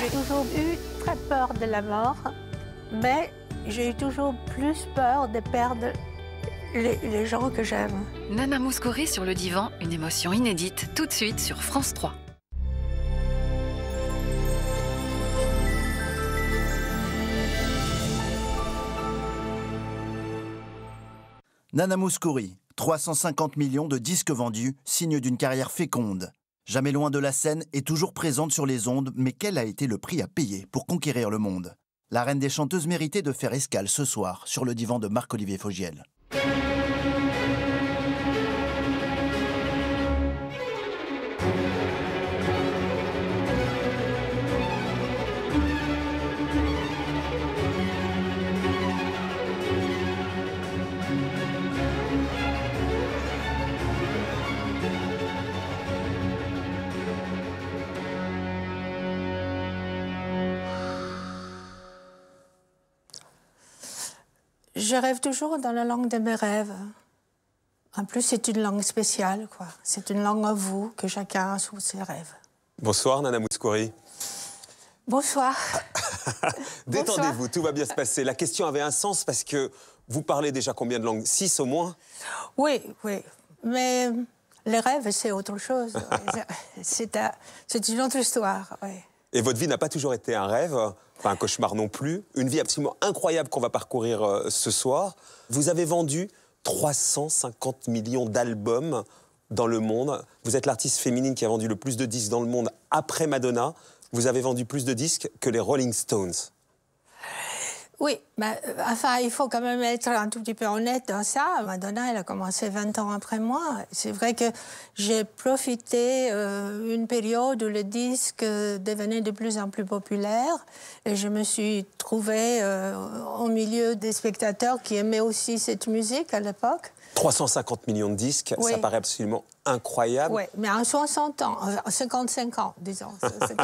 J'ai toujours eu très peur de la mort, mais j'ai eu toujours plus peur de perdre les, les gens que j'aime. Nana Mouskouri sur le divan, une émotion inédite, tout de suite sur France 3. Nana Mouskouri, 350 millions de disques vendus, signe d'une carrière féconde. Jamais loin de la scène et toujours présente sur les ondes, mais quel a été le prix à payer pour conquérir le monde La reine des chanteuses méritait de faire escale ce soir sur le divan de Marc-Olivier Fogiel. je rêve toujours dans la langue de mes rêves. En plus, c'est une langue spéciale, quoi. C'est une langue à vous, que chacun a sous ses rêves. Bonsoir, Nana Mouskouri. Bonsoir. Détendez-vous, tout va bien se passer. La question avait un sens parce que vous parlez déjà combien de langues Six au moins Oui, oui. Mais les rêves, c'est autre chose. c'est une autre histoire, oui. Et votre vie n'a pas toujours été un rêve, pas un cauchemar non plus. Une vie absolument incroyable qu'on va parcourir euh, ce soir. Vous avez vendu 350 millions d'albums dans le monde. Vous êtes l'artiste féminine qui a vendu le plus de disques dans le monde après Madonna. Vous avez vendu plus de disques que les Rolling Stones. Oui, bah, euh, enfin, il faut quand même être un tout petit peu honnête dans ça. Madonna, elle a commencé 20 ans après moi. C'est vrai que j'ai profité euh, une période où le disque devenait de plus en plus populaire et je me suis trouvée euh, au milieu des spectateurs qui aimaient aussi cette musique à l'époque. 350 millions de disques, ça paraît absolument incroyable. Oui, mais en 60 ans, en euh, 55 ans, disons.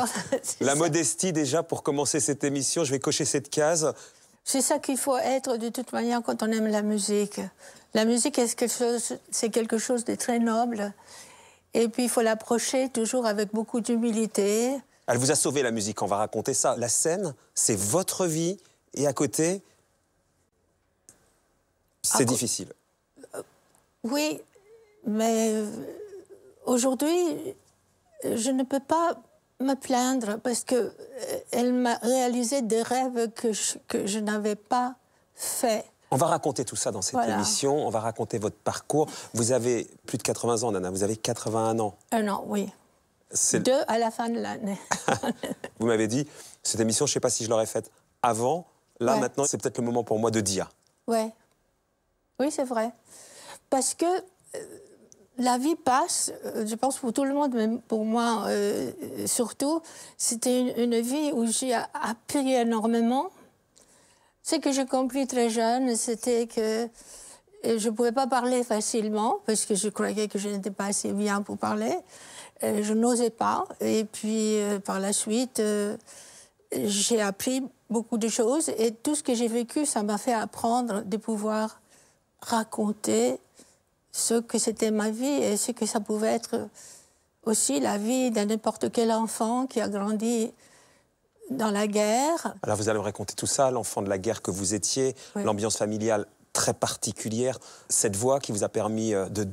la modestie déjà pour commencer cette émission, je vais cocher cette case. C'est ça qu'il faut être de toute manière quand on aime la musique. La musique, c'est quelque chose de très noble. Et puis, il faut l'approcher toujours avec beaucoup d'humilité. Elle vous a sauvé la musique, on va raconter ça. La scène, c'est votre vie. Et à côté, c'est difficile. Euh, oui, mais euh, aujourd'hui, je ne peux pas me plaindre parce que euh, elle m'a réalisé des rêves que je, que je n'avais pas fait. On va raconter tout ça dans cette émission, on va raconter votre parcours. Vous avez plus de 80 ans, Nana, vous avez 81 ans. Un an, oui. Deux à la fin de l'année. vous m'avez dit, cette émission, je ne sais pas si je l'aurais faite avant. Là, maintenant, c'est peut-être le moment pour moi de dire. Ouais. Oui, c'est vrai. Parce que euh, la vie passe, euh, je pense pour tout le monde, mais pour moi euh, surtout, c'était une, vie où j'ai appris énormément. Ce que j'ai compris très jeune, c'était que euh, je ne pouvais pas parler facilement parce que je croyais que je n'étais pas assez bien pour parler. je n'osais pas. Et puis, par la suite, j'ai appris beaucoup de choses et tout ce que j'ai vécu, ça m'a fait apprendre de pouvoir raconter ce que c'était ma vie et ce que ça pouvait être aussi la vie d'un n'importe quel enfant qui a grandi dans la guerre. Alors vous allez me raconter tout ça, l'enfant de la guerre que vous étiez, l'ambiance familiale très particulière, cette voie qui vous a permis euh, de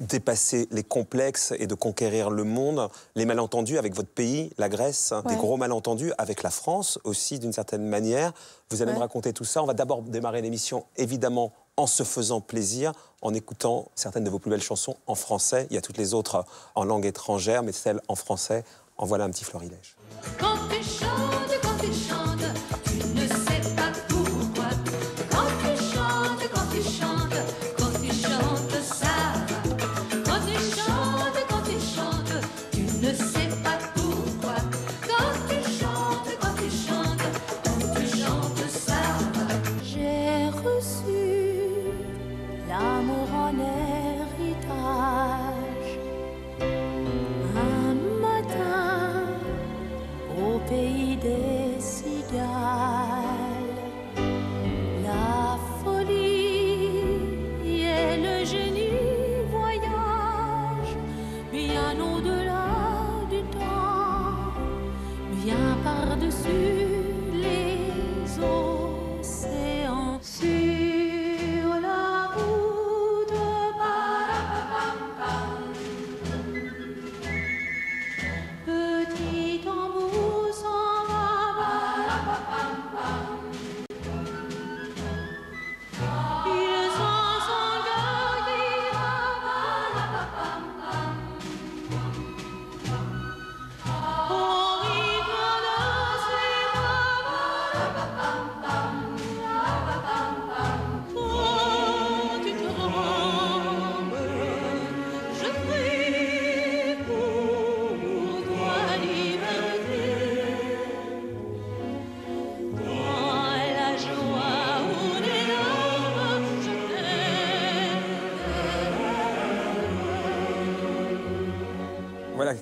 dépasser les complexes et de conquérir le monde, les malentendus avec votre pays, la Grèce, hein, des gros malentendus avec la France aussi d'une certaine manière. Vous allez me raconter tout ça. On va d'abord démarrer l'émission évidemment en se faisant plaisir, en écoutant certaines de vos plus belles chansons en français. Il y a toutes les autres en langue étrangère, mais celles en français, en voilà un petit florilège.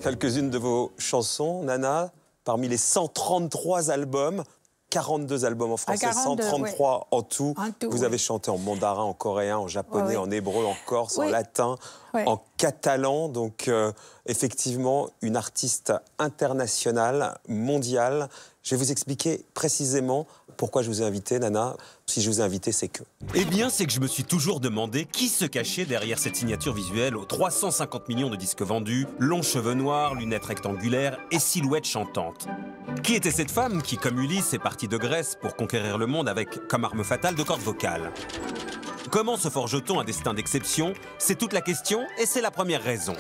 Quelques-unes de vos chansons, Nana, parmi les 133 albums, 42 albums en français, 133 en, tout. Vous avez chanté en mandarin, en coréen, en japonais, en hébreu, en corse, en latin, en catalan. Donc, euh, effectivement, une artiste internationale, mondiale. Je vais vous expliquer précisément pourquoi je vous ai invité, Nana Si je vous ai invité, c'est que. Eh bien, c'est que je me suis toujours demandé qui se cachait derrière cette signature visuelle aux 350 millions de disques vendus, longs cheveux noirs, lunettes rectangulaires et silhouettes chantantes. Qui était cette femme qui, comme Ulysse, est partie de Grèce pour conquérir le monde avec, comme arme fatale, de cordes vocales Comment se forge-t-on un destin d'exception C'est toute la question et c'est la première raison.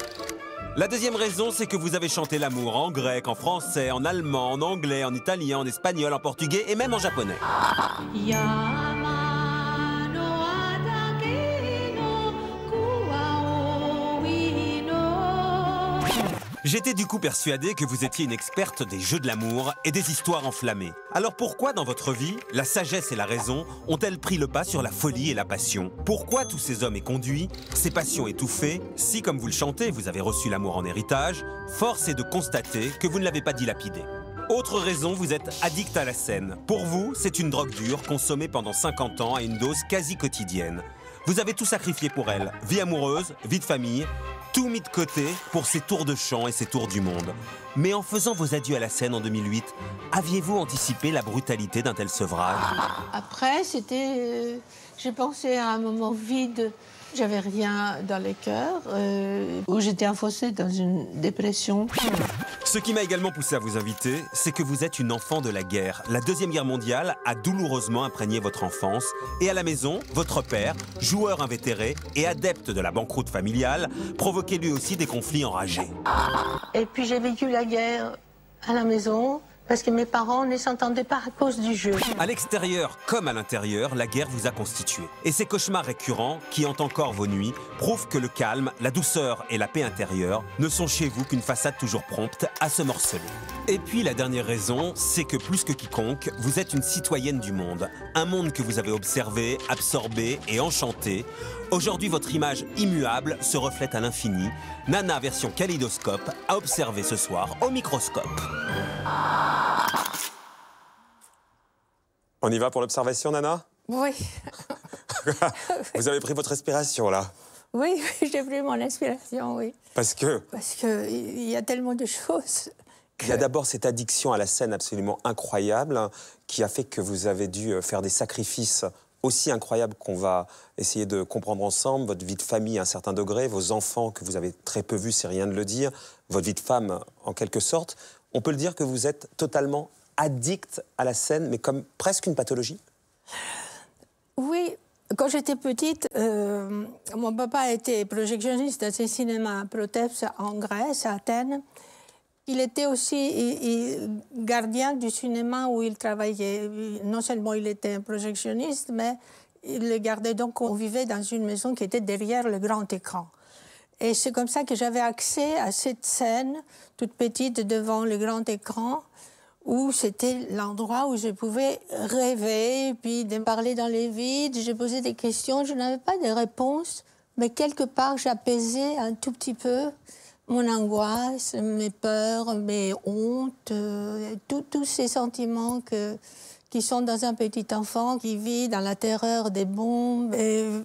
La deuxième raison, c'est que vous avez chanté l'amour en grec, en français, en allemand, en anglais, en italien, en espagnol, en portugais et même en japonais. Ah, J'étais du coup persuadé que vous étiez une experte des jeux de l'amour et des histoires enflammées. Alors pourquoi dans votre vie, la sagesse et la raison ont-elles pris le pas sur la folie et la passion Pourquoi tous ces hommes et conduits, ces passions étouffées, si comme vous le chantez, vous avez reçu l'amour en héritage, force est de constater que vous ne l'avez pas dilapidé autre raison, vous êtes addict à la scène. Pour vous, c'est une drogue dure consommée pendant 50 ans à une dose quasi quotidienne. Vous avez tout sacrifié pour elle, vie amoureuse, vie de famille, tout mis de côté pour ses tours de chant et ses tours du monde. Mais en faisant vos adieux à la scène en 2008, aviez-vous anticipé la brutalité d'un tel sevrage Après, c'était... Euh, j'ai pensé à un moment vide j'avais rien dans le cœur. Euh, j'étais enfoncée dans une dépression. Ce qui m'a également poussé à vous inviter, c'est que vous êtes une enfant de la guerre. La Deuxième Guerre mondiale a douloureusement imprégné votre enfance. Et à la maison, votre père, joueur invétéré et adepte de la banqueroute familiale, provoquait lui aussi des conflits enragés. Et puis j'ai vécu la guerre à la maison. Parce que mes parents ne s'entendaient pas à cause du jeu. À l'extérieur comme à l'intérieur, la guerre vous a constitué. Et ces cauchemars récurrents, qui hantent encore vos nuits, prouvent que le calme, la douceur et la paix intérieure ne sont chez vous qu'une façade toujours prompte à se morceler. Et puis la dernière raison, c'est que plus que quiconque, vous êtes une citoyenne du monde. Un monde que vous avez observé, absorbé et enchanté. Aujourd'hui, votre image immuable se reflète à l'infini. Nana version kaléidoscope a observé ce soir au microscope. On y va pour l'observation, Nana Oui. Vous avez pris votre respiration, là Oui, j'ai pris mon inspiration, oui. Parce que Parce qu'il y a tellement de choses. Il y a d'abord cette addiction à la scène absolument incroyable hein, qui a fait que vous avez dû euh, faire des sacrifices aussi incroyables qu'on va essayer de comprendre ensemble, votre vie de famille à un certain degré, vos enfants que vous avez très peu vus, c'est rien de le dire, votre vie de femme en quelque sorte, on peut le dire que vous êtes totalement addict à la scène, mais comme presque une pathologie Oui. Quand j'étais petite, euh, mon papa était projectionniste dans un cinéma Proteps en Grèce, à Athènes. Il était aussi gardien du cinéma où il travaillait. Non seulement il était un projectionniste, mais il le gardait. Donc on vivait dans une maison qui était derrière le grand écran. Et c'est comme ça que j'avais accès à cette scène, toute petite, devant le grand écran, où c'était l'endroit où je pouvais rêver, puis parler dans les vides. Je posais des questions, je n'avais pas de réponse, mais quelque part, j'apaisais un tout petit peu mon angoisse, mes peurs, mes hontes, euh, tous ces sentiments que, qui sont dans un petit enfant qui vit dans la terreur des bombes.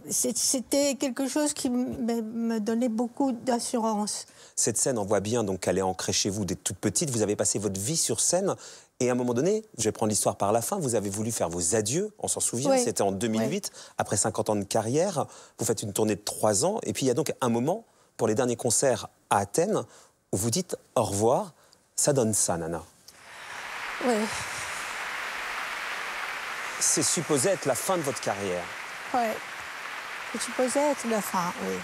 C'était quelque chose qui me donnait beaucoup d'assurance. Cette scène, on voit bien donc qu'elle est ancrée chez vous dès toute petite. Vous avez passé votre vie sur scène. Et à un moment donné, je vais prendre l'histoire par la fin, vous avez voulu faire vos adieux, on s'en souvient, c'était en 2008, après 50 ans de carrière, vous faites une tournée de 3 ans, et puis il y a donc un moment, pour les derniers concerts à Athènes, où vous dites au revoir, ça donne ça, Nana. Oui c'est supposé être la fin de votre carrière. Oui, c'est supposé être la fin, oui.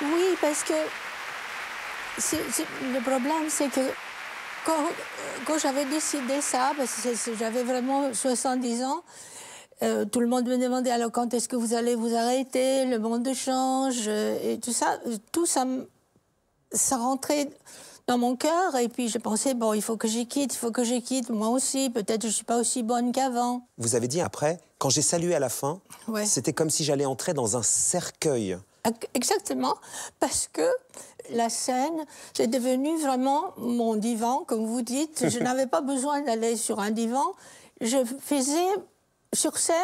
Oui, parce que le problème, c'est que quand, quand j'avais décidé ça, parce que j'avais vraiment 70 ans, euh, tout le monde me demandait alors quand est-ce que vous allez vous arrêter, le monde change euh, et tout ça. Tout ça, ça rentrait dans mon cœur et puis je pensais bon il faut que j'y quitte, il faut que j'y quitte moi aussi. Peut-être je suis pas aussi bonne qu'avant. Vous avez dit après quand j'ai salué à la fin, c'était comme si j'allais entrer dans un cercueil. Ah, exactement, parce que la scène, c'est devenu vraiment mon divan, comme vous dites. Je n'avais pas besoin d'aller sur un divan. Je faisais sur scène,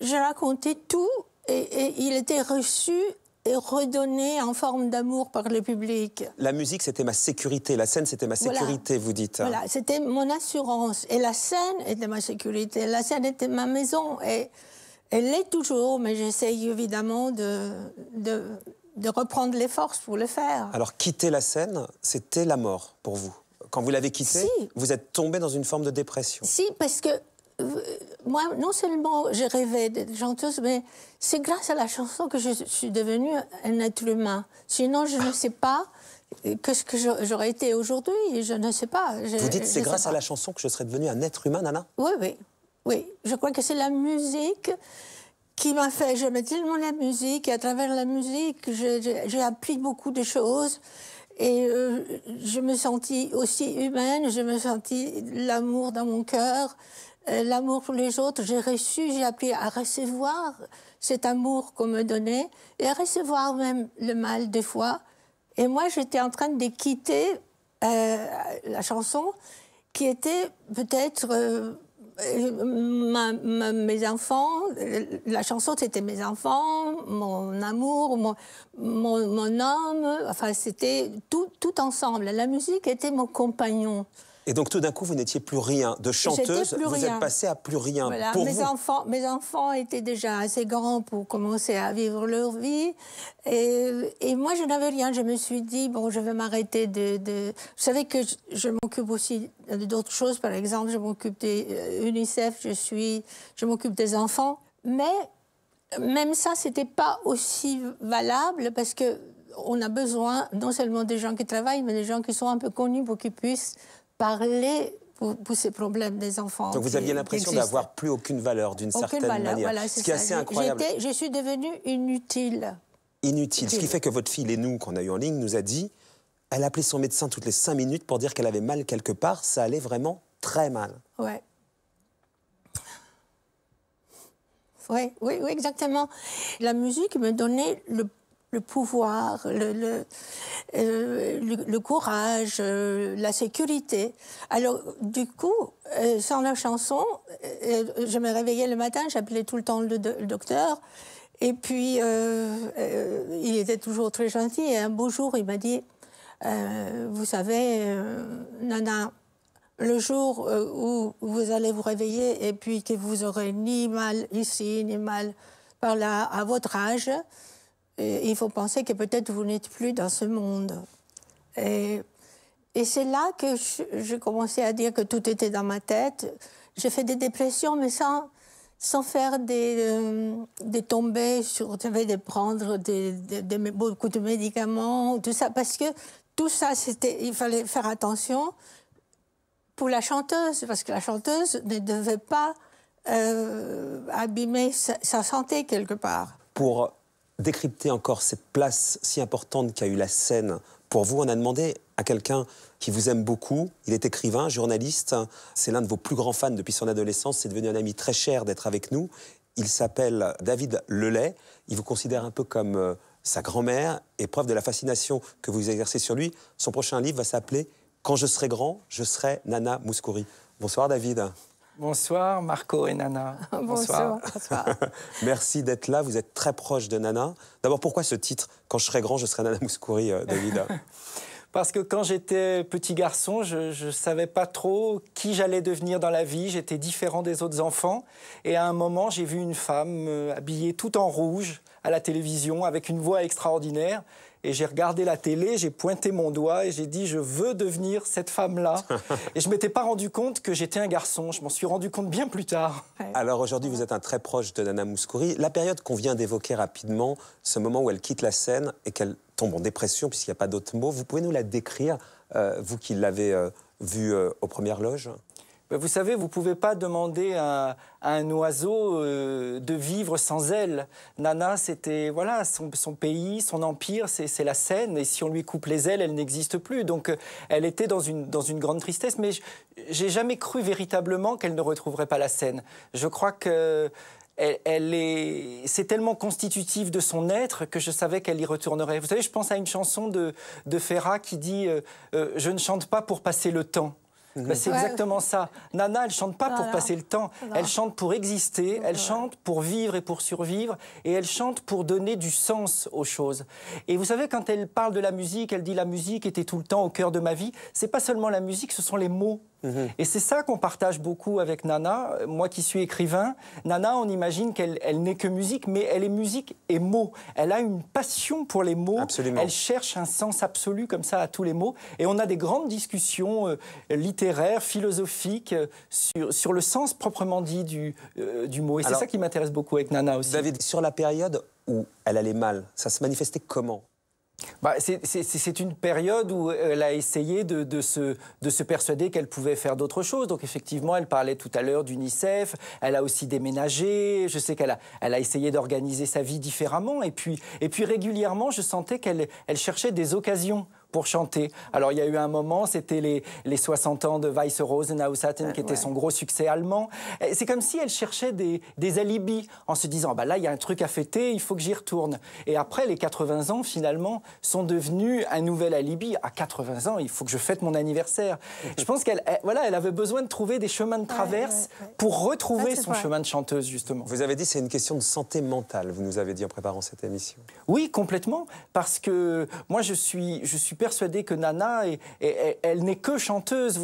je racontais tout et, il était reçu et redonné en forme d'amour par le public. La musique, c'était ma sécurité. La scène, c'était ma sécurité, vous dites. Voilà, c'était mon assurance. Et la scène était ma sécurité. La scène était ma maison. Et elle l'est toujours, mais j'essaye évidemment de, de, reprendre les forces pour le faire. Alors, quitter la scène, c'était la mort pour vous quand vous l'avez quittée, vous êtes tombé dans une forme de dépression. Si, parce que moi, non seulement j'ai rêvais d'être chanteuse, mais c'est grâce à la chanson que je suis devenue un être humain. Sinon, je ne sais pas qu'est-ce que j'aurais été aujourd'hui. Je ne sais pas. Vous dites c'est grâce à la chanson que je serais devenue un être humain, Nana Oui, oui. Oui, je crois que c'est la musique qui m'a fait. J'aimais tellement la musique et à travers la musique, j'ai appris beaucoup de choses. Et euh, je me sentis aussi humaine, je me sentis l'amour dans mon cœur. Euh, l'amour pour les autres, j'ai reçu, j'ai appris à recevoir cet amour qu'on me donnait et à recevoir même le mal des fois. Et moi, j'étais en train de quitter euh, la chanson qui était peut-être euh, mes enfants. La chanson, c'était mes enfants, mon amour, mon, homme. Enfin, c'était tout ensemble. La musique était mon compagnon. Et donc tout d'un coup, vous n'étiez plus rien. De chanteuse, vous êtes passée à plus rien. Voilà. mes, Enfants, mes enfants étaient déjà assez grands pour commencer à vivre leur vie. Et, moi, je n'avais rien. Je me suis dit, bon, je vais m'arrêter de, Vous savez que je, je m'occupe aussi d'autres choses. Par exemple, je m'occupe des euh, UNICEF, je, suis, je m'occupe des enfants. Mais même ça, c'était pas aussi valable parce que on a besoin non seulement des gens qui travaillent, mais des gens qui sont un peu connus pour qu'ils puissent parler pour, ces problèmes des enfants. Donc vous aviez l'impression d'avoir plus aucune valeur d'une certaine manière. ce qui est assez incroyable. Je suis devenue inutile. Inutile. Ce qui fait que votre fille, nous qu'on a eu en ligne, nous a dit elle appelait son médecin toutes les cinq minutes pour dire qu'elle avait mal quelque part. Ça allait vraiment très mal. Ouais. Oui, oui, oui, exactement. La musique me donnait le le pouvoir, le, euh, courage, euh, la sécurité. Alors, du coup, euh, sans la chanson, je me réveillais le matin, j'appelais tout le temps le, docteur. Et puis, il était toujours très gentil. Et un beau jour, il m'a dit, vous savez, Nana, le jour où vous allez vous réveiller et puis que vous aurez ni mal ici, ni mal par là, à votre âge, il faut penser que peut-être vous n'êtes plus dans ce monde. Et, et c'est là que je, commencé commençais à dire que tout était dans ma tête. J'ai fait des dépressions, mais sans, sans faire des, euh, des tombées sur, de prendre des, beaucoup de médicaments, tout ça, parce que tout ça, c'était, il fallait faire attention pour la chanteuse, parce que la chanteuse ne devait pas euh, abîmer sa, sa santé quelque part. Pour décrypter encore cette place si importante qu'a eu la scène pour vous. On a demandé à quelqu'un qui vous aime beaucoup. Il est écrivain, journaliste. C'est l'un de vos plus grands fans depuis son adolescence. C'est devenu un ami très cher d'être avec nous. Il s'appelle David Lelay. Il vous considère un peu comme euh, sa grand-mère et preuve de la fascination que vous exercez sur lui. Son prochain livre va s'appeler Quand je serai grand, je serai Nana Mouskouri. Bonsoir David. Bonsoir Marco et Nana. Bonsoir. Merci d'être là, vous êtes très proche de Nana. D'abord, pourquoi ce titre Quand je serai grand, je serai Nana Mouskouri, euh, David Parce que quand j'étais petit garçon, je ne savais pas trop qui j'allais devenir dans la vie. J'étais différent des autres enfants. Et à un moment, j'ai vu une femme euh, habillée tout en rouge à la télévision avec une voix extraordinaire et j'ai regardé la télé, j'ai pointé mon doigt et j'ai dit je veux devenir cette femme-là. et je m'étais pas rendu compte que j'étais un garçon. Je m'en suis rendu compte bien plus tard. Alors aujourd'hui, vous êtes un très proche de Nana Mouskouri. La période qu'on vient d'évoquer rapidement, ce moment où elle quitte la scène et qu'elle tombe en dépression puisqu'il n'y a pas d'autre mot, vous pouvez nous la décrire, euh, vous qui l'avez euh, vue euh, aux premières loges vous savez, vous ne pouvez pas demander à, un oiseau euh, de vivre sans elle. Nana, c'était voilà son, pays, son empire, c'est la Seine. Et si on lui coupe les ailes, elle n'existe plus. Donc euh, elle était dans une, grande tristesse. Mais j'ai jamais cru véritablement qu'elle ne retrouverait pas la Seine. Je crois que c'est tellement constitutif de son être que je savais qu'elle y retournerait. Vous savez, je pense à une chanson de, Ferrat qui dit euh, Je ne chante pas pour passer le temps. Mhm. Bah, c'est exactement ça. Nana, elle chante pas pour passer le temps. Elle chante pour exister. elle chante pour vivre et pour survivre. Et elle chante pour donner du sens aux choses. Et vous savez, quand elle parle de la musique, elle dit la musique était tout le temps au cœur de ma vie. C'est pas seulement la musique, ce sont les mots Mhm. Et c'est ça qu'on partage beaucoup avec Nana. Moi qui suis écrivain, Nana, on imagine qu'elle n'est que musique, mais elle est musique et mots. Elle a une passion pour les mots. Absolument. Elle cherche un sens absolu comme ça à tous les mots. Et on a des grandes discussions euh, littéraires, philosophiques, euh, sur, le sens proprement dit du, euh, mot. Et c'est ça qui m'intéresse beaucoup avec Nana aussi. David, sur la période où elle allait mal, ça se manifestait comment bah, c'est une période où euh, elle a essayé de, se, persuader qu'elle pouvait faire d'autres choses. Donc effectivement, elle parlait tout à l'heure d'UNICEF, elle a aussi déménagé, je sais qu'elle a, essayé d'organiser sa vie différemment. Et puis, régulièrement, je sentais qu'elle cherchait des occasions pour chanter. Alors il y a eu un moment, c'était les, les 60 ans de Weiss Rosenhausaten qui était son gros succès allemand. C'est comme si elle cherchait des, des, alibis en se disant bah là il y a un truc à fêter, il faut que j'y retourne. Et après les 80 ans finalement sont devenus un nouvel alibi. À 80 ans, il faut que je fête mon anniversaire. je pense qu'elle voilà, elle avait besoin de trouver des chemins de traverse pour retrouver son chemin de chanteuse justement. Vous avez dit c'est une question de santé mentale. Vous nous avez dit en préparant cette émission. Oui complètement parce que moi je suis je suis persuadé que Nana, et elle n'est que chanteuse.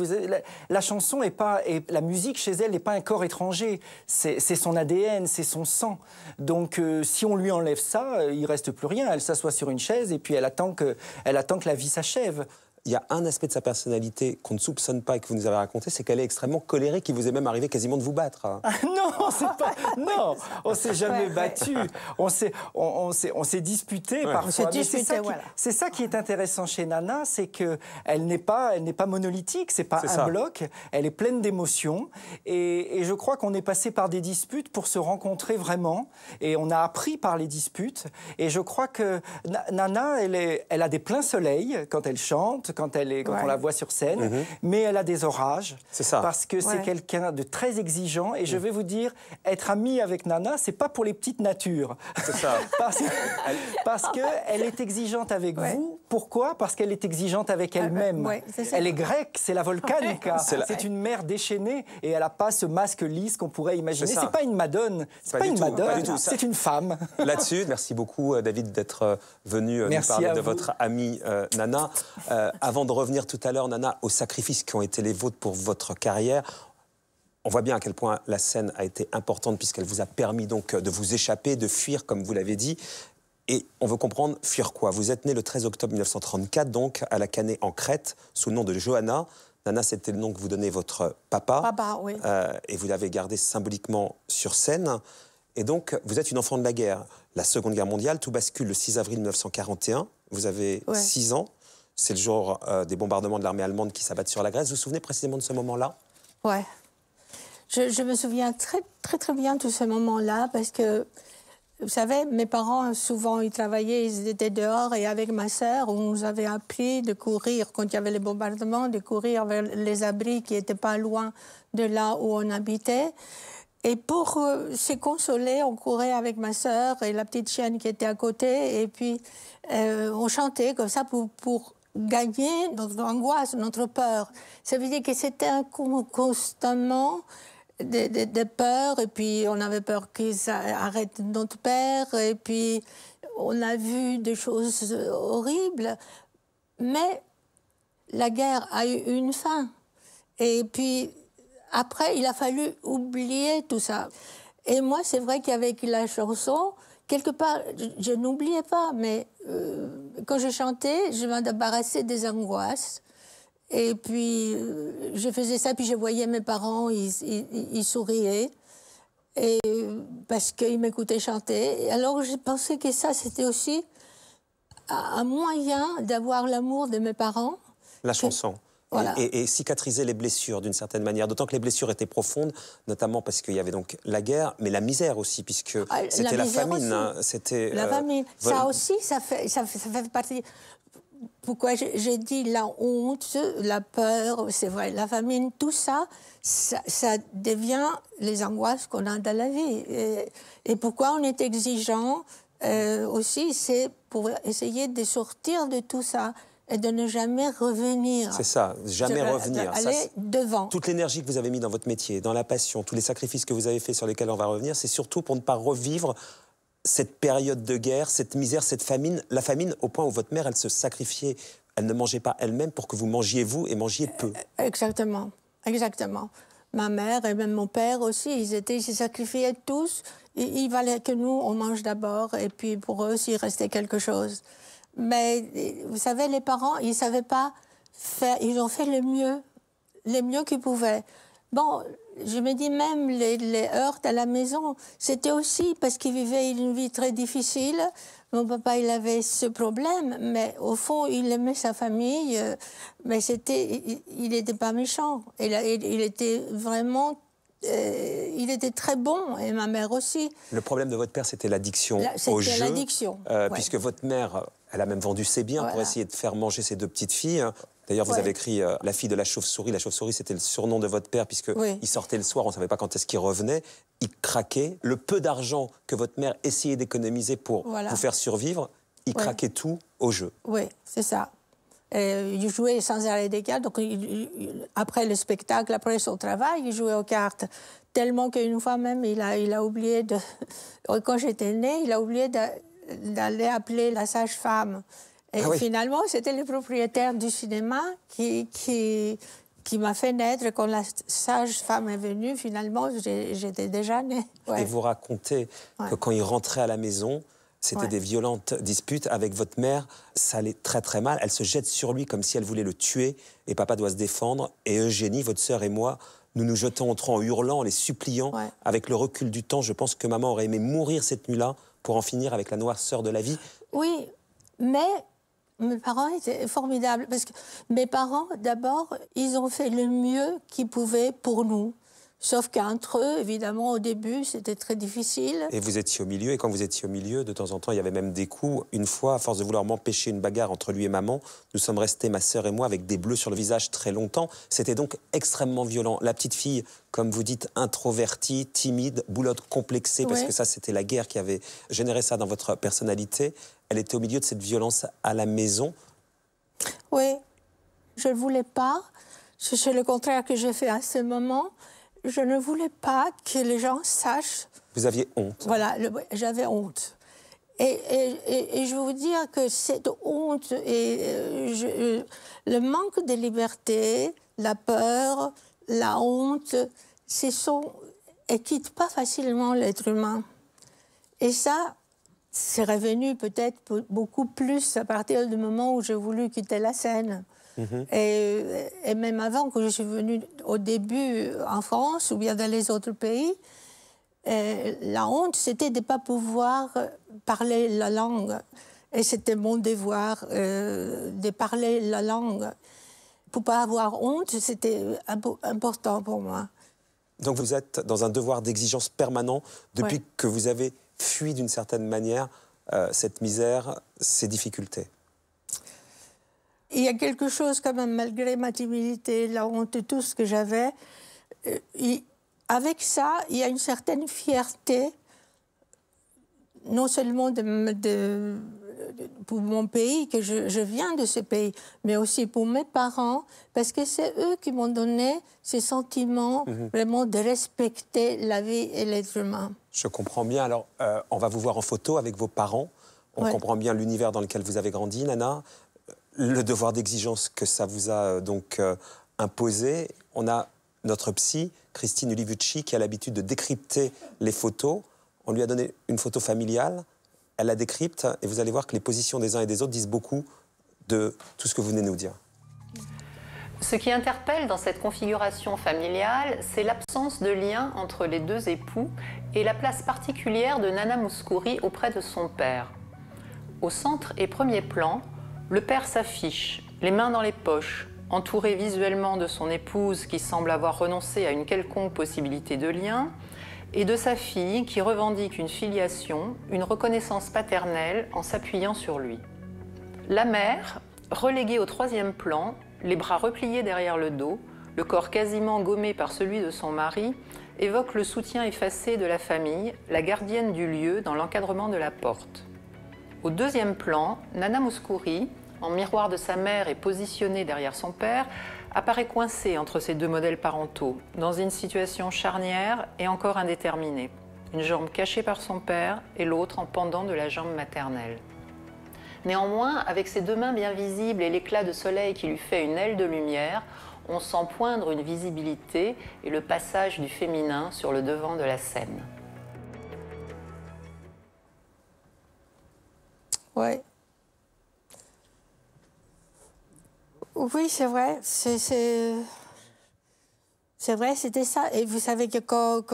la, chanson est pas, et la musique chez elle n'est pas un corps étranger. C'est son ADN, c'est son sang. Donc euh, si on lui enlève ça, euh, il reste plus rien. Elle s'assoit sur une chaise et puis elle attend que, elle attend que la vie s'achève il y a un aspect de sa personnalité qu'on ne soupçonne pas et que vous nous avez raconté, c'est qu'elle est extrêmement colérée, qu'il vous est même arrivé quasiment de vous battre. Hein. Ah non, c'est pas. Non, on s'est jamais battu. On s'est, on, on s'est, disputé c'est ça, ça, qui est intéressant chez Nana, c'est que elle n'est pas, elle n'est pas monolithique. C'est pas un bloc. Elle est pleine d'émotions et, et, je crois qu'on est passé par des disputes pour se rencontrer vraiment et on a appris par les disputes. Et je crois que Nana, elle, est, elle a des pleins soleils quand elle chante quand, elle est, quand on la voit sur scène, mhm. mais elle a des orages. C'est ça. Parce que c'est quelqu'un de très exigeant. Et je mhm. vais vous dire, être ami avec Nana, c'est pas pour les petites natures. C'est ça. parce, qu'elle que elle est exigeante avec vous. Pourquoi Parce qu'elle est exigeante avec ah, elle-même. elle est grecque, c'est la volcanique C'est une mère déchaînée et elle n'a pas ce masque lisse qu'on pourrait imaginer. C'est pas une madone. C'est pas, pas une hein. madone. C'est une femme. Là-dessus, merci beaucoup euh, David d'être euh, venu euh, nous parler de votre amie Nana avant de revenir tout à l'heure, Nana, aux sacrifices qui ont été les vôtres pour votre carrière, on voit bien à quel point la scène a été importante puisqu'elle vous a permis donc euh, de vous échapper, de fuir, comme vous l'avez dit. Et on veut comprendre, fuir quoi Vous êtes né le 13 octobre 1934, donc, à la Canée en Crète, sous le nom de Johanna. Nana, c'était le nom que vous donnait votre papa. Papa, oui. Euh, et vous l'avez gardé symboliquement sur scène. Et donc, vous êtes une enfant de la guerre. La Seconde Guerre mondiale, tout bascule le 6 avril 1941. Vous avez 6 ans. C'est le jour euh, des bombardements de l'armée allemande qui s'abattent sur la Grèce. Vous vous souvenez précisément de ce moment-là Ouais. Je, me souviens très, très, très bien de ce moment-là parce que, vous savez, mes parents, souvent, ils travaillaient, ils étaient dehors et avec ma sœur, on nous avait appris de courir, quand il y avait les bombardements, de courir vers les abris qui n'étaient pas loin de là où on habitait. Et pour euh, se consoler, on courait avec ma sœur et la petite chienne qui était à côté. Et puis, euh, on chantait comme ça pour, pour gagner notre angoisse, notre peur. Ça veut dire que c'était constamment des, constamment des, peurs, et puis on avait peur qu'ils arrêtent notre père, et puis on a vu des choses horribles. Mais la guerre a eu une fin. Et puis après, il a fallu oublier tout ça. Et moi, c'est vrai qu'avec la chanson, quelque part, je, n'oubliais pas, mais euh, quand je chantais, je m'en débarrassais des angoisses. Et puis, euh, je faisais ça, puis je voyais mes parents, ils, souriaient. Et parce qu'ils m'écoutaient chanter. alors, je pensais que ça, c'était aussi un moyen d'avoir l'amour de mes parents. La chanson. Et, cicatriser les blessures d'une certaine manière. D'autant que les blessures étaient profondes, notamment parce qu'il y avait donc la guerre, mais la misère aussi, puisque ah, c'était la, famine. Hein, c'était la euh, famine. Ça aussi, ça fait, partie. Pourquoi j'ai dit la honte, la peur, c'est vrai, la famine, tout ça, ça, devient les angoisses qu'on a dans la vie. Et, pourquoi on est exigeant euh, aussi, c'est pour essayer de sortir de tout ça et de ne jamais revenir. C'est ça, jamais euh, revenir. aller devant. Toute l'énergie que vous avez mis dans votre métier, dans la passion, tous les sacrifices que vous avez faits sur lesquels on va revenir, c'est surtout pour ne pas revivre cette période de guerre, cette misère, cette famine. La famine au point où votre mère, elle se sacrifiait, elle ne mangeait pas elle-même pour que vous mangiez vous et mangiez peu. Euh, exactement, exactement. Ma mère et même mon père aussi, ils étaient, ils se sacrifiaient tous. Il, il valait que nous, on mange d'abord et puis pour eux, il restait quelque chose. Mais euh, vous savez, les parents, ils savaient pas faire. Ils ont fait le mieux, le mieux qu'ils pouvaient. Bon, je me dis même les, heurts à la maison, c'était aussi parce qu'ils vivaient une vie très difficile. Mon papa, il avait ce problème, mais au fond, il aimait sa famille. Euh, mais c'était, il n'était pas méchant. il était vraiment euh, il était très bon, et ma mère aussi. Le problème de votre père, c'était l'addiction au jeu. l'addiction. Euh, puisque votre mère, elle a même vendu ses biens pour essayer de faire manger ses deux petites filles. Hein. D'ailleurs, vous avez écrit euh, La fille de la chauve-souris. La chauve-souris, c'était le surnom de votre père, puisque il sortait le soir, on ne savait pas quand est-ce qu'il revenait. Il craquait. Le peu d'argent que votre mère essayait d'économiser pour vous faire survivre, il craquait tout au jeu. Oui, c'est ça. Euh, il jouait sans arrêt des cartes. Donc, après le spectacle, après son travail, il jouait aux cartes. Tellement qu'une fois même, il a, oublié de. Quand j'étais née, il a oublié d'aller appeler la sage-femme. Et ah finalement, c'était le propriétaire du cinéma qui, qui, m'a fait naître. Quand la sage-femme est venue, finalement, j'étais déjà née. Et vous racontez que quand il rentrait à la maison, c'était des violentes disputes avec votre mère. Ça allait très très mal. Elle se jette sur lui comme si elle voulait le tuer. Et papa doit se défendre. Et Eugénie, votre sœur et moi, nous nous jetons entre en hurlant, en les suppliant. Avec le recul du temps, je pense que maman aurait aimé mourir cette nuit-là pour en finir avec la noire noirceur de la vie. Oui, mais mes parents étaient formidables parce que mes parents, d'abord, ils ont fait le mieux qu'ils pouvaient pour nous. Sauf qu'entre eux, évidemment, au début, c'était très difficile. Et vous étiez au milieu, et quand vous étiez au milieu, de temps en temps, il y avait même des coups. Une fois, à force de vouloir m'empêcher une bagarre entre lui et maman, nous sommes restés, ma sœur et moi, avec des bleus sur le visage très longtemps. C'était donc extrêmement violent. La petite fille, comme vous dites, introvertie, timide, boulotte complexée, parce que ça, c'était la guerre qui avait généré ça dans votre personnalité. Elle était au milieu de cette violence à la maison. Oui, je ne voulais pas. C'est le contraire que j'ai fait à ce moment je ne voulais pas que les gens sachent. Vous aviez honte. Voilà, j'avais honte. Et, je veux vous dire que cette honte et euh, euh, le manque de liberté, la peur, la honte, ce sont et quittent pas facilement l'être humain. Et ça, c'est revenu peut-être beaucoup plus à partir du moment où j'ai voulu quitter la scène. Mhm. Euh, et, même avant que je suis venue au début en France ou bien dans les autres pays, euh, la honte, c'était de ne pas pouvoir parler la langue. Et c'était mon devoir euh, de parler la langue. Pour pas avoir honte, c'était important pour moi. Donc vous êtes dans un devoir d'exigence permanent depuis que vous avez fui d'une certaine manière cette misère, ces difficultés il y a quelque chose quand même, malgré ma timidité, la honte et tout ce que j'avais, euh, avec ça, il y a une certaine fierté, non seulement de, pour mon pays, que je, viens de ce pays, mais aussi pour mes parents, parce que c'est eux qui m'ont donné ce sentiment mhm. vraiment de respecter la vie et l'être humain. Je comprends bien. Alors, euh, on va vous voir en photo avec vos parents. On comprend bien l'univers dans lequel vous avez grandi, Nana, le devoir d'exigence que ça vous a euh, donc euh, imposé, on a notre psy, Christine Ulivucci, qui a l'habitude de décrypter les photos. On lui a donné une photo familiale, elle la décrypte, et vous allez voir que les positions des uns et des autres disent beaucoup de tout ce que vous venez de nous dire. Ce qui interpelle dans cette configuration familiale, c'est l'absence de lien entre les deux époux et la place particulière de Nana Mouskouri auprès de son père. Au centre et premier plan, le père s'affiche, les mains dans les poches, entouré visuellement de son épouse qui semble avoir renoncé à une quelconque possibilité de lien, et de sa fille qui revendique une filiation, une reconnaissance paternelle en s'appuyant sur lui. La mère, reléguée au troisième plan, les bras repliés derrière le dos, le corps quasiment gommé par celui de son mari, évoque le soutien effacé de la famille, la gardienne du lieu dans l'encadrement de la porte. Au deuxième plan, Nana Mouskouri, en miroir de sa mère et positionnée derrière son père, apparaît coincée entre ces deux modèles parentaux, dans une situation charnière et encore indéterminée. Une jambe cachée par son père et l'autre en pendant de la jambe maternelle. Néanmoins, avec ses deux mains bien visibles et l'éclat de soleil qui lui fait une aile de lumière, on sent poindre une visibilité et le passage du féminin sur le devant de la scène. Ouais. Oui, c'est vrai. C'est vrai, c'était ça. Et vous savez que quand,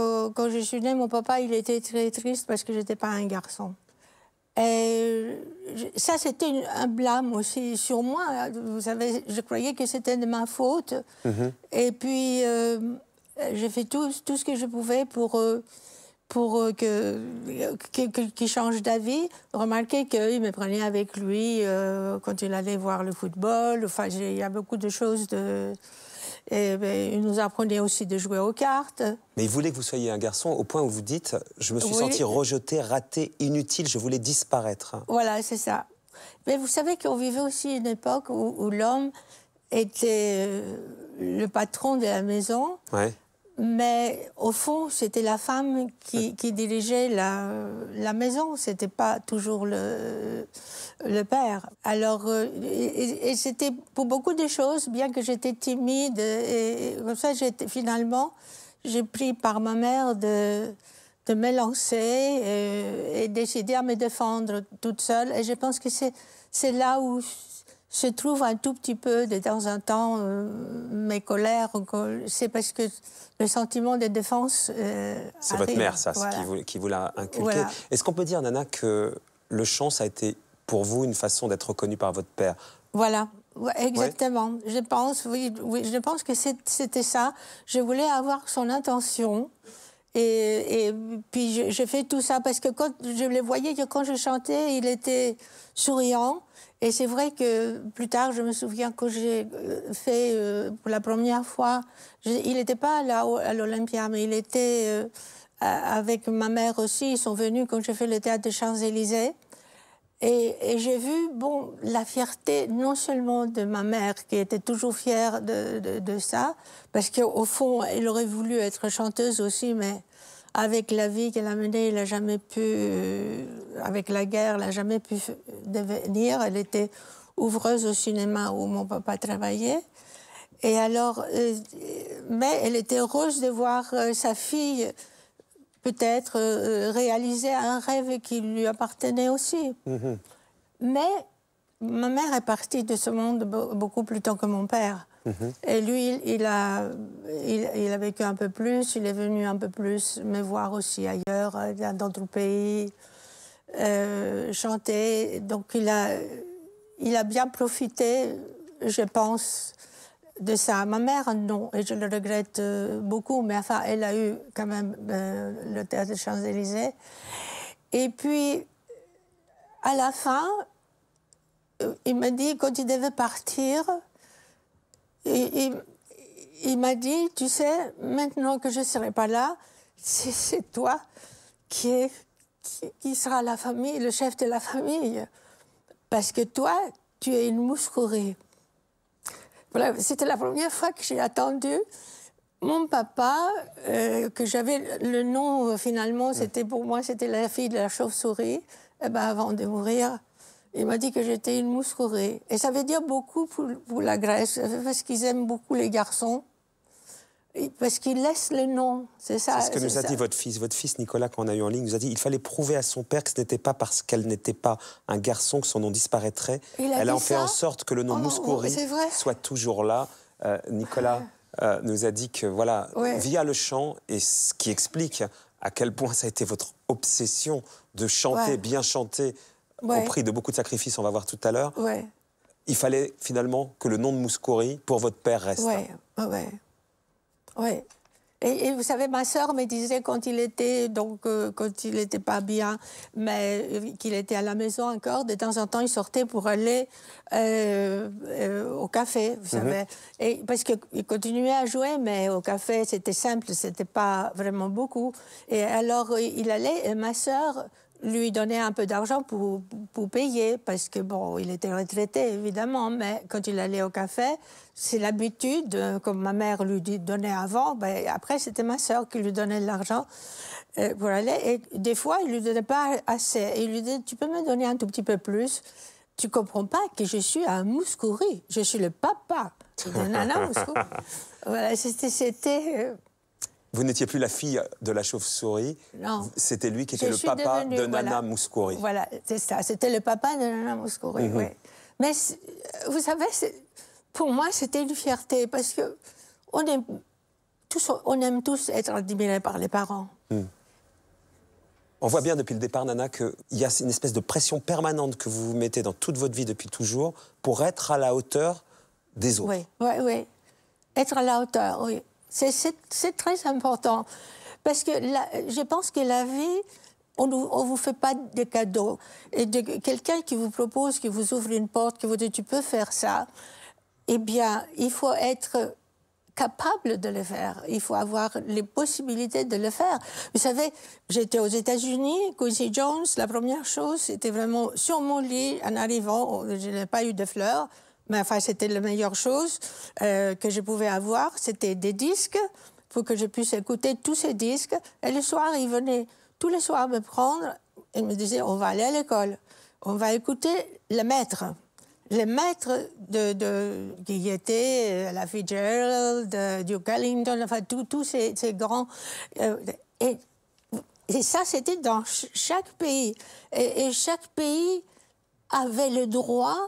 je suis née, mon papa, il était très triste parce que je n'étais pas un garçon. Et ça, c'était un blâme aussi sur moi. Vous savez, je croyais que c'était de ma faute. Mm-hmm. Et puis, euh, j'ai fait tout, ce que je pouvais pour... Euh, pour euh, que, qu'il change d'avis. Remarquez qu'il me prenait avec lui euh, quand il allait voir le football. Enfin, il y a beaucoup de choses. De... Ben, il nous apprenait aussi de jouer aux cartes. Mais il voulait que vous soyez un garçon au point où vous dites Je me suis senti rejeté, raté, inutile, je voulais disparaître. Voilà, c'est ça. Mais vous savez qu'on vivait aussi une époque où, l'homme était euh, le patron de la maison. Ouais. Mais au fond, c'était la femme qui, dirigeait la, la maison, c'était pas toujours le, père. Alors, euh, et, c'était pour beaucoup de choses, bien que j'étais timide, et, comme ça, finalement, j'ai pris par ma mère de, de me lancer euh, et, et décider à me défendre toute seule. Et je pense que c'est là où je trouve un tout petit peu de temps en temps euh, mes colères. C'est parce que le sentiment de défense. Euh, c'est votre mère, ça, qui, vous, l'a inculqué. Est-ce qu'on peut dire, Nana, que le chant, ça a été pour vous une façon d'être reconnue par votre père Voilà. exactement. Je pense, oui, je pense que c'était ça. Je voulais avoir son intention. Et, puis je, je, fais tout ça parce que quand je le voyais que quand je chantais, il était souriant et c'est vrai que plus tard, je me souviens que j'ai euh, fait euh, pour la première fois, il n'était pas là à l'Olympia, mais il était euh, avec ma mère aussi, ils sont venus quand j'ai fait le théâtre des Champs-Élysées. Et, j'ai vu, bon, la fierté non seulement de ma mère, qui était toujours fière de ça, parce qu'au fond, elle aurait voulu être chanteuse aussi, mais avec la vie qu'elle a menée, il jamais pu, euh, avec la guerre, elle n'a jamais pu devenir. Elle était ouvreuse au cinéma où mon papa travaillait. Et alors, euh, mais elle était heureuse de voir euh, sa fille peut-être réaliser un rêve qui lui appartenait aussi. Mhm. Mais ma mère est partie de ce monde beaucoup plus tôt que mon père. Mhm. Et lui, il, a, il, vécu un peu plus, il est venu un peu plus me voir aussi ailleurs, dans d'autres pays, euh, chanter. Donc il a, il a bien profité, je pense, de ça. Ma mère, non, et je le regrette euh, beaucoup, mais enfin, elle a eu quand même euh, le théâtre des Champs-Élysées. Et puis, à la fin, il m'a dit, quand il devait partir, et, il m'a dit, tu sais, maintenant que je ne serai pas là, c'est toi qui, sera la famille, le chef de la famille. Parce que toi, tu es une mousse c'était la première fois que j'ai attendu mon papa, euh, que j'avais le nom euh, finalement, mm. c'était pour moi, c'était la fille de la chauve-souris, eh ben, avant de mourir, il m'a dit que j'étais une mouscorée. Et ça veut dire beaucoup pour, la Grèce, parce qu'ils aiment beaucoup les garçons. Parce qu'ils laissent les noms, c'est ça. C'est ce que nous a dit votre fils. Votre fils Nicolas, quand on a eu en ligne, nous a dit qu'il fallait prouver à son père que ce n'était pas parce qu'elle n'était pas un garçon que son nom disparaîtrait. A Elle a en fait en sorte que le nom oh, soit toujours là. Euh, Nicolas euh, nous a dit que, voilà, via le chant, et ce qui explique à quel point ça a été votre obsession de chanter, bien chanter, au prix de beaucoup de sacrifices, on va voir tout à l'heure. Il fallait finalement que le nom de Mouskouri pour votre père reste. Oui, oui. Ouais. Et, vous savez, ma sœur me disait quand il était donc euh, quand il n'était pas bien, mais euh, qu'il était à la maison encore, de temps en temps, il sortait pour aller euh, au café, vous mhm. savez. Et parce qu'il continuait à jouer, mais au café, c'était simple, c'était pas vraiment beaucoup. Et alors, il allait. Et ma sœur lui donner un peu d'argent pour, payer, parce que bon, il était retraité évidemment, mais quand il allait au café, c'est l'habitude, euh, comme ma mère lui donnait avant, ben, après c'était ma soeur qui lui donnait de l'argent euh, pour aller, et des fois il ne lui donnait pas assez, il lui disait tu peux me donner un tout petit peu plus, tu comprends pas que je suis un mouscouri, je suis le papa. Voilà, c'était euh, vous n'étiez plus la fille de la chauve-souris. Non. C'était lui qui était le papa de Nana Mouskouri. Voilà, c'est ça. C'était le papa de Nana Mouskouri, mhm. Mais euh, vous savez, pour moi, c'était une fierté parce que on aime tous, on aime tous être admirés par les parents. Mhm. On voit bien depuis le départ, Nana, qu'il y a une espèce de pression permanente que vous vous mettez dans toute votre vie depuis toujours pour être à la hauteur des autres. Oui, oui, oui. Être à la hauteur, oui. C'est très important. Parce que je pense que la vie, on ne vous fait pas des cadeaux. Et de, quelqu'un qui vous propose, qui vous ouvre une porte, qui vous dit tu peux faire ça, eh bien, il faut être capable de le faire. Il faut avoir les possibilités de le faire. Vous savez, j'étais aux États-Unis, Quincy Jones, la première chose, c'était vraiment sur mon lit, en arrivant, je n'ai pas eu de fleurs, mais enfin, c'était la meilleure chose euh, que je pouvais avoir. C'était des disques pour que je puisse écouter tous ces disques. Et le soir, il venait tous les soirs me prendre et me disait on va aller à l'école, on va écouter le maître. Le maître de, de, qui était euh, la Fitzgerald, euh, Duke Ellington, enfin tous ces, grands. et, ça, c'était dans chaque pays. et chaque pays avait le droit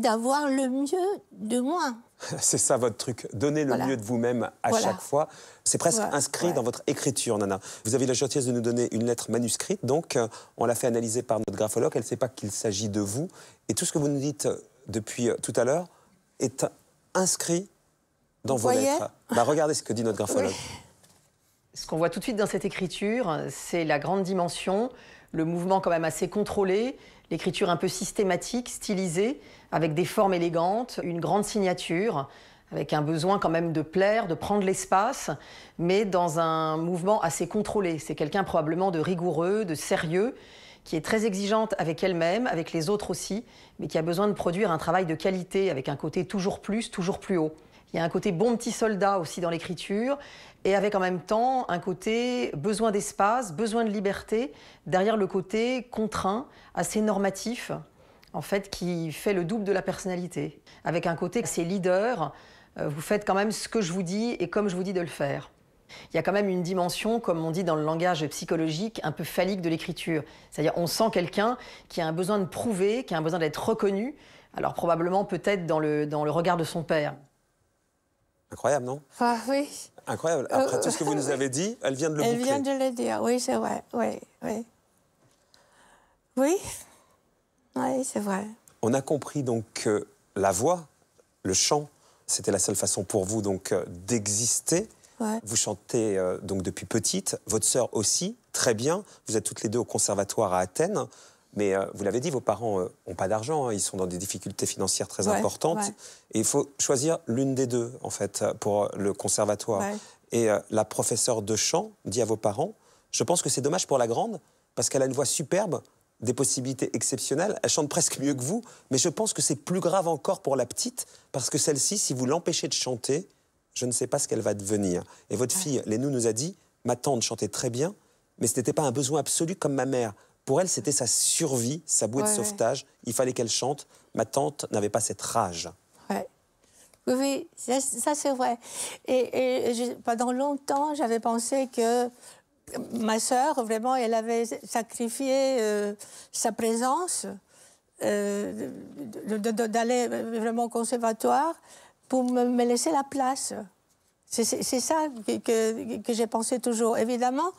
d'avoir le mieux de moi. C'est ça votre truc, donner le mieux de vous-même à chaque fois. C'est presque inscrit dans votre écriture, Nana. Vous avez la gentillesse de nous donner une lettre manuscrite, donc euh, on l'a fait analyser par notre graphologue, elle ne sait pas qu'il s'agit de vous. Et tout ce que vous nous dites euh, depuis euh, tout à l'heure est inscrit dans vos lettres. Bah, regardez ce que dit notre graphologue. Ce qu'on voit tout de suite dans cette écriture, c'est la grande dimension, le mouvement quand même assez contrôlé l'écriture un peu systématique, stylisée, avec des formes élégantes, une grande signature, avec un besoin quand même de plaire, de prendre l'espace, mais dans un mouvement assez contrôlé. C'est quelqu'un probablement de rigoureux, de sérieux, qui est très exigeante avec elle-même, avec les autres aussi, mais qui a besoin de produire un travail de qualité, avec un côté toujours plus, toujours plus haut. Il y a un côté bon petit soldat aussi dans l'écriture, et avec en même temps un côté besoin d'espace, besoin de liberté, derrière le côté contraint, assez normatif, en fait, qui fait le double de la personnalité. Avec un côté assez leader, euh, vous faites quand même ce que je vous dis et comme je vous dis de le faire. Il y a quand même une dimension, comme on dit dans le langage psychologique, un peu phallique de l'écriture. C'est-à-dire on sent quelqu'un qui a un besoin de prouver, qui a un besoin d'être reconnu, alors probablement peut-être dans le, dans le regard de son père. Incroyable, non Ah oui, Incroyable. Euh, Après tout ce que vous nous avez dit, elle vient de le elle Elle vient de le dire, oui, c'est vrai. Oui, oui. Oui, oui c'est vrai. On a compris donc que la voix, le chant, c'était la seule façon pour vous donc euh, d'exister. Ouais. Vous chantez euh, donc depuis petite, votre sœur aussi, très bien. Vous êtes toutes les deux au conservatoire à Athènes. Mais euh, vous l'avez dit, vos parents n'ont euh, pas d'argent, hein. ils sont dans des difficultés financières très importantes. Et il faut choisir l'une des deux, en fait, euh, pour le conservatoire. Et la professeure de chant dit à vos parents, je pense que c'est dommage pour la grande, parce qu'elle a une voix superbe, des possibilités exceptionnelles. Elle chante presque mieux que vous, mais je pense que c'est plus grave encore pour la petite, parce que celle-ci, si vous l'empêchez de chanter, je ne sais pas ce qu'elle va devenir. Et votre fille, Lénou, nous a dit, ma tante chantait très bien, mais ce n'était pas un besoin absolu comme ma mère. Pour elle, c'était sa survie, sa bouée de sauvetage. Il fallait qu'elle chante. Ma tante n'avait pas cette rage. Ouais. Oui, ça, c'est vrai. Et, et pendant longtemps, j'avais pensé que ma sœur, vraiment, elle avait sacrifié euh, sa présence euh, d'aller vraiment au conservatoire pour me, laisser la place. C'est ça que j'ai pensé toujours. Évidemment,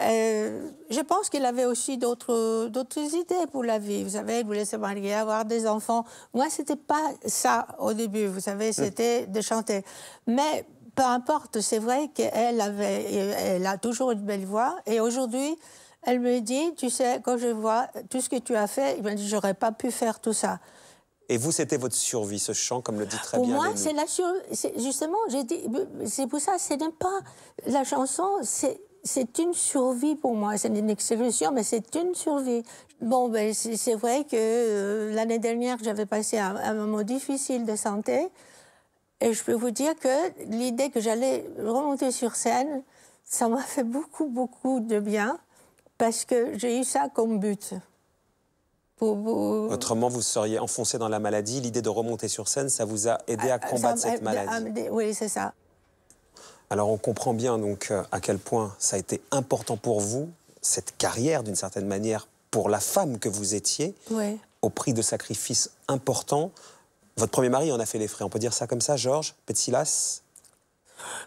euh, je pense qu'il avait aussi d'autres idées pour la vie. Vous savez, il voulait se marier, avoir des enfants. Moi, c'était pas ça au début. Vous savez, mm. c'était de chanter. Mais peu importe, c'est vrai qu'elle avait, elle a toujours une belle voix. Et aujourd'hui, elle me dit, tu sais, quand je vois tout ce que tu as fait, je dit, j'aurais pas pu faire tout ça. Et vous, c'était votre survie, ce chant, comme le dit très bien. Pour moi, c'est la survie. Justement, j'ai c'est pour ça, ce n'est pas la chanson, c'est c'est une survie pour moi. C'est une exclusion, mais c'est une survie. Bon, ben, c'est vrai que euh, l'année dernière, j'avais passé un, moment difficile de santé. Et je peux vous dire que l'idée que j'allais remonter sur scène, ça m'a fait beaucoup, beaucoup de bien, parce que j'ai eu ça comme but. Pour, Autrement, vous seriez enfoncé dans la maladie. L'idée de remonter sur scène, ça vous a aidé à, ah, combattre cette maladie. oui, c'est ça. Alors on comprend bien donc euh, à quel point ça a été important pour vous, cette carrière d'une certaine manière, pour la femme que vous étiez, au prix de sacrifices importants. Votre premier mari en a fait les frais, on peut dire ça comme ça, Georges Petsilas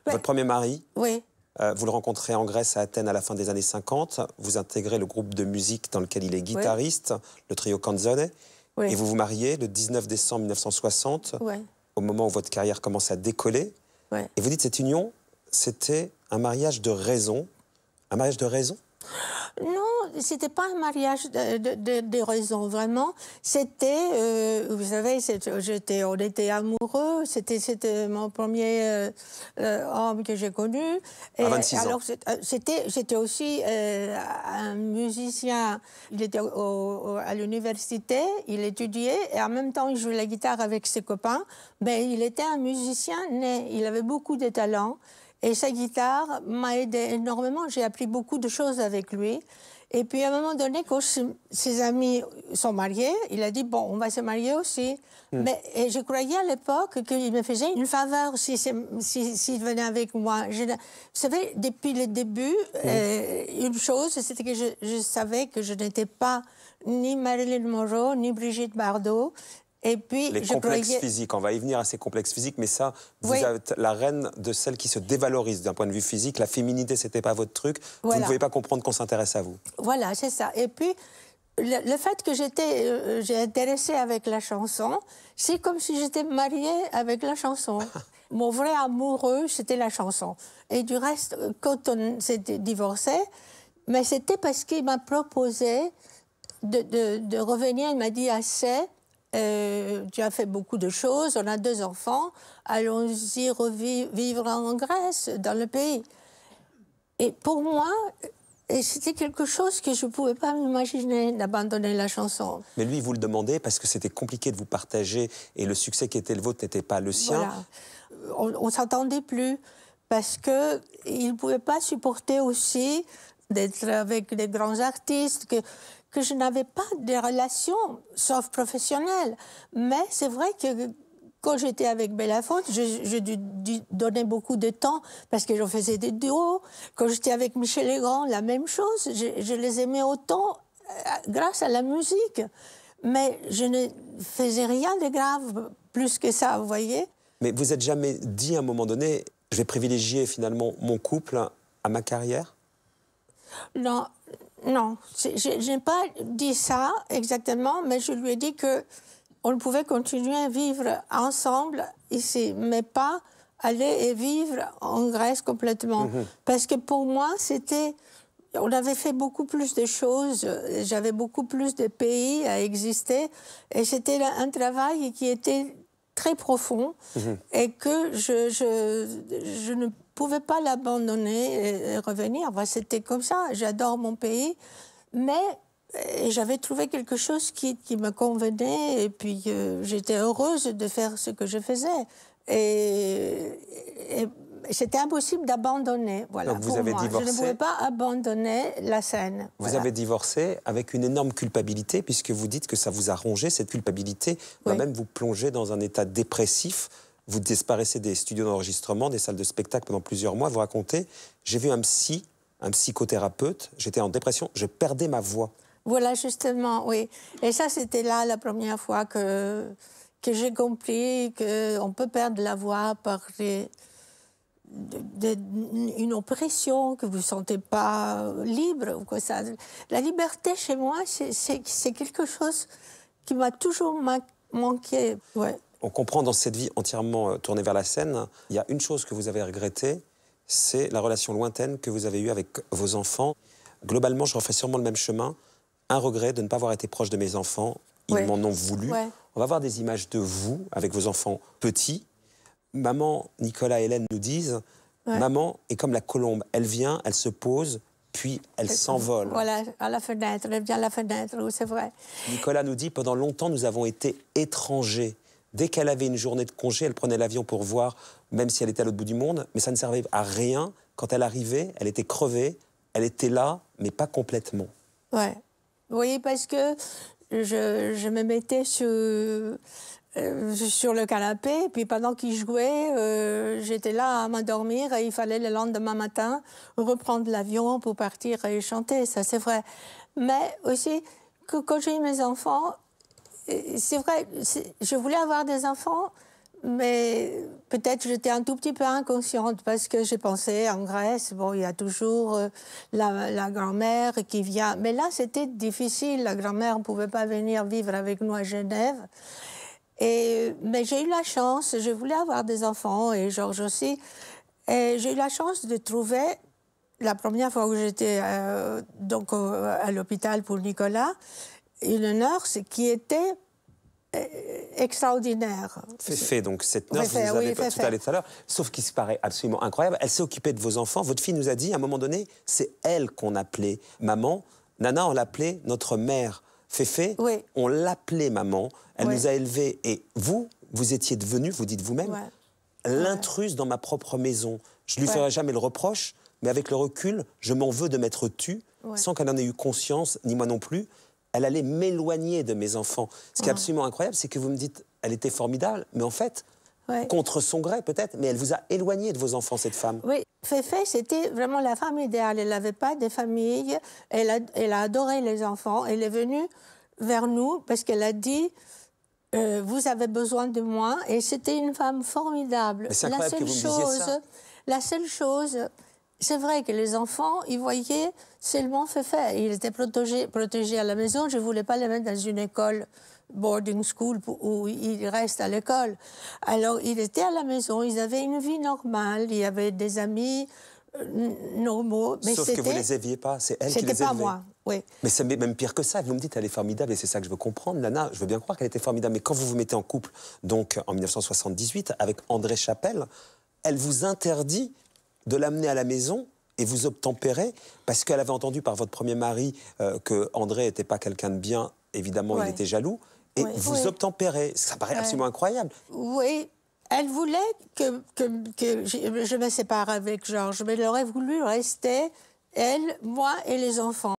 Votre premier mari Oui. Euh, vous le rencontrez en Grèce, à Athènes, à la fin des années 50. Vous intégrez le groupe de musique dans lequel il est guitariste, le trio Canzone. Et vous vous mariez le 19 décembre 1960, au moment où votre carrière commence à décoller. Et vous dites cette union, c'était un mariage de raison. Un mariage de raison non, c'était pas un mariage de, raison, vraiment. C'était, euh, vous savez, j'étais, on était amoureux. C'était, c'était mon premier euh, euh, homme que j'ai connu. Et, à ans. c'était, aussi un musicien. Il était à l'université, il étudiait et en même temps, il jouait la guitare avec ses copains. Mais il était un musicien né. Il avait beaucoup de talents. Et sa guitare m'a aidé énormément. J'ai appris beaucoup de choses avec lui. Et puis à un moment donné, quand ses amis sont mariés, il a dit bon, on va se marier aussi. Mm. Mais et je croyais à l'époque qu'il me faisait une faveur s'il si, si, venait avec moi. Je, vous savez, depuis le début, euh, une chose, c'était que je, je, savais que je n'étais pas ni Marilyn Monroe, ni Brigitte Bardot, puis, les complexes physiques, on va y venir à ces complexes physiques, mais ça, vous êtes la reine de celles qui se dévalorisent d'un point de vue physique. La féminité, c'était pas votre truc. Vous ne pouvez pas comprendre qu'on s'intéresse à vous. Voilà, c'est ça. Et puis, le, fait que j'étais, euh, intéressée intéressé avec la chanson, c'est comme si j'étais mariée avec la chanson. Mon vrai amoureux, c'était la chanson. Et du reste, quand on s'est divorcé, mais c'était parce qu'il m'a proposé de revenir. Il m'a dit assez. Euh, tu as fait beaucoup de choses, on a deux enfants, allons-y vivre en Grèce, dans le pays. Et pour moi, euh, c'était quelque chose que je ne pouvais pas m'imaginer d'abandonner la chanson. Mais lui, vous le demandez parce que c'était compliqué de vous partager et le succès qui était le vôtre n'était pas le sien. On ne s'entendait plus parce qu'il ne pouvait pas supporter aussi d'être avec des grands artistes que je n'avais pas de relations, sauf professionnelles. Mais c'est vrai que quand j'étais avec Belafonte, j'ai dû, dû donnais beaucoup de temps parce que je faisais des duos. Quand j'étais avec Michel Legrand, la même chose. Je, les aimais autant euh, grâce à la musique. Mais je ne faisais rien de grave plus que ça, vous voyez. Mais vous n'êtes jamais dit à un moment donné, je vais privilégier finalement mon couple à ma carrière Non, non, je n'ai pas dit ça exactement, mais je lui ai dit que on pouvait continuer à vivre ensemble ici, mais pas aller et vivre en Grèce complètement. Mhm. Parce que pour moi, c'était... On avait fait beaucoup plus de choses, j'avais beaucoup plus de pays à exister, et c'était un travail qui était très profond mhm. et que je, je ne pouvais pas l'abandonner et revenir. C'était comme ça. J'adore mon pays, mais euh, j'avais trouvé quelque chose qui, me convenait et puis euh, j'étais heureuse de faire ce que je faisais. Et, c'était impossible d'abandonner. Voilà, Donc vous pour avez moi. Divorcé. Je ne pouvais pas abandonner la scène. Vous avez divorcé avec une énorme culpabilité, puisque vous dites que ça vous a rongé, cette culpabilité va même vous plonger dans un état dépressif vous disparaissez des studios d'enregistrement, des salles de spectacle pendant plusieurs mois. Vous racontez, j'ai vu un psy, un psychothérapeute, j'étais en dépression, je perdais ma voix. Voilà, justement, oui. Et ça, c'était là la première fois que, que j'ai compris qu'on peut perdre la voix par une oppression, que vous ne sentez pas euh, libre. Ou quoi ça. La liberté, chez moi, c'est quelque chose qui m'a toujours manqué. Ouais on comprend dans cette vie entièrement euh, tournée vers la scène, il y a une chose que vous avez regrettée, c'est la relation lointaine que vous avez eue avec vos enfants. Globalement, je refais sûrement le même chemin. Un regret de ne pas avoir été proche de mes enfants. Ils m'en ont voulu. On va voir des images de vous avec vos enfants petits. Maman, Nicolas et Hélène nous disent Maman est comme la colombe. Elle vient, elle se pose, puis elle s'envole. Voilà, à la fenêtre, elle vient à la fenêtre, c'est vrai. Nicolas nous dit Pendant longtemps, nous avons été étrangers. Dès qu'elle avait une journée de congé, elle prenait l'avion pour voir, même si elle était à l'autre bout du monde, mais ça ne servait à rien. Quand elle arrivait, elle était crevée, elle était là, mais pas complètement. Ouais. voyez, parce que je, me mettais euh, sur, le canapé, puis pendant qu'il jouait, euh, j'étais là à m'endormir et il fallait le lendemain matin reprendre l'avion pour partir et chanter, ça c'est vrai. Mais aussi, que, quand j'ai eu mes enfants, c'est vrai, je voulais avoir des enfants, mais peut-être j'étais un tout petit peu inconsciente parce que j'ai pensé en Grèce, bon, il y a toujours euh, la, grand-mère qui vient. Mais là, c'était difficile. La grand-mère ne pouvait pas venir vivre avec nous à Genève. Et, mais j'ai eu la chance, je voulais avoir des enfants et Georges aussi. Et j'ai eu la chance de trouver, la première fois où j'étais euh, donc à l'hôpital pour Nicolas, une nurse qui était euh, extraordinaire. Féfé, donc cette nurse, vous avez tout à l'heure, sauf qu'il se paraît absolument incroyable. Elle s'est occupée de vos enfants. Votre fille nous a dit, à un moment donné, c'est elle qu'on appelait maman. Nana, on l'appelait notre mère. Féfé, on l'appelait maman. Elle nous a élevés. Et vous, vous étiez devenue, vous dites vous-même, l'intruse dans ma propre maison. Je lui ferai jamais le reproche, mais avec le recul, je m'en veux de m'être tue, sans qu'elle en ait eu conscience, ni moi non plus elle allait m'éloigner de mes enfants. Ce qui est absolument incroyable, c'est que vous me dites, elle était formidable, mais en fait, contre son gré peut-être, mais elle vous a éloigné de vos enfants, cette femme. Oui, Féfé, c'était vraiment la femme idéale. Elle n'avait pas de famille, elle a, adoré les enfants, elle est venue vers nous parce qu'elle a dit... Euh, vous avez besoin de moi et c'était une femme formidable. la seule chose, la seule chose c'est vrai que les enfants, ils voyaient seulement fait fait Ils étaient protégés, à la maison. Je ne voulais pas les mettre dans une école boarding school où ils restent à l'école. Alors, ils étaient à la maison, ils avaient une vie normale, Ils avaient des amis euh, normaux. Mais Sauf que vous ne les aviez pas, c'est elle qui les C'était pas moi, oui. Mais c'est même pire que ça. Vous me dites, elle est formidable, et c'est ça que je veux comprendre. Lana, je veux bien croire qu'elle était formidable, mais quand vous vous mettez en couple, donc en 1978, avec André Chapelle, elle vous interdit de l'amener à la maison et vous obtempérer, parce qu'elle avait entendu par votre premier mari euh, que André n'était pas quelqu'un de bien. Évidemment, il était jaloux. Et vous obtempérer. Ça paraît absolument incroyable. Oui. Elle voulait que, je, me sépare avec Georges, mais elle aurait voulu rester, elle, moi et les enfants.